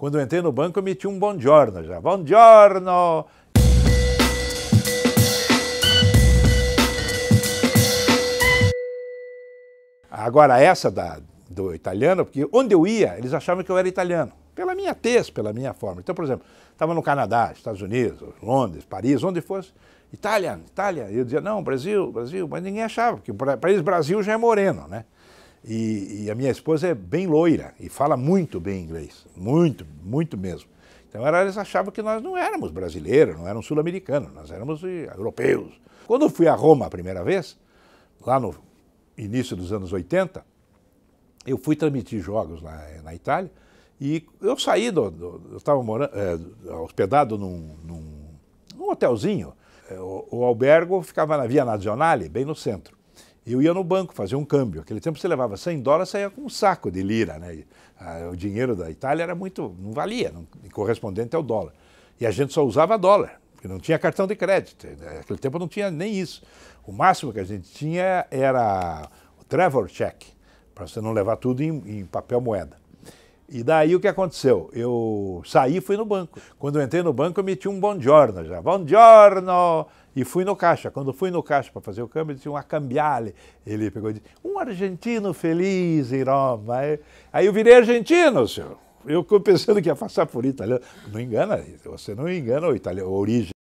Quando eu entrei no banco, eu meti um bom giorno já. Bom giorno! Agora, essa da, do italiano, porque onde eu ia, eles achavam que eu era italiano. Pela minha tez, pela minha forma. Então, por exemplo, estava no Canadá, Estados Unidos, Londres, Paris, onde fosse. Itália, Itália. E eu dizia, não, Brasil, Brasil. Mas ninguém achava, porque para eles Brasil já é moreno, né? E, e, a minha esposa é bem loira e fala muito bem inglês, muito, muito mesmo. Então eles achavam que nós não éramos brasileiros, não éramos sul-americanos, nós éramos eh, europeus. Quando eu fui a Roma a primeira vez, lá no início dos anos 80, eu fui transmitir jogos lá eh, na Itália e eu saí, do, do eu estava é, eh, hospedado num, num, num hotelzinho. O, o albergo ficava na Via Nazionale, bem no centro eu ia no banco fazer um câmbio. Aquele tempo você levava 100 dólares, saía com um saco de lira, né? Ah, o dinheiro da Itália era muito, não valia, não, correspondente ao é dólar. E a gente só usava dólar, porque não tinha cartão de crédito. Né? Naquele tempo não tinha nem isso. O máximo que a gente tinha era o travel check, para você não levar tudo em, em papel moeda. E daí o que aconteceu? Eu saí e fui no banco. Quando eu entrei no banco, eu meti um bom giorno já. Bom giorno! E fui no caixa. Quando fui no caixa para fazer o câmbio, disse uma cambiale. Ele pegou e disse, um argentino feliz em Roma. Aí eu virei argentino, senhor. Eu pensando que ia passar por italiano. Não engana, você não engana o italiano, a origem.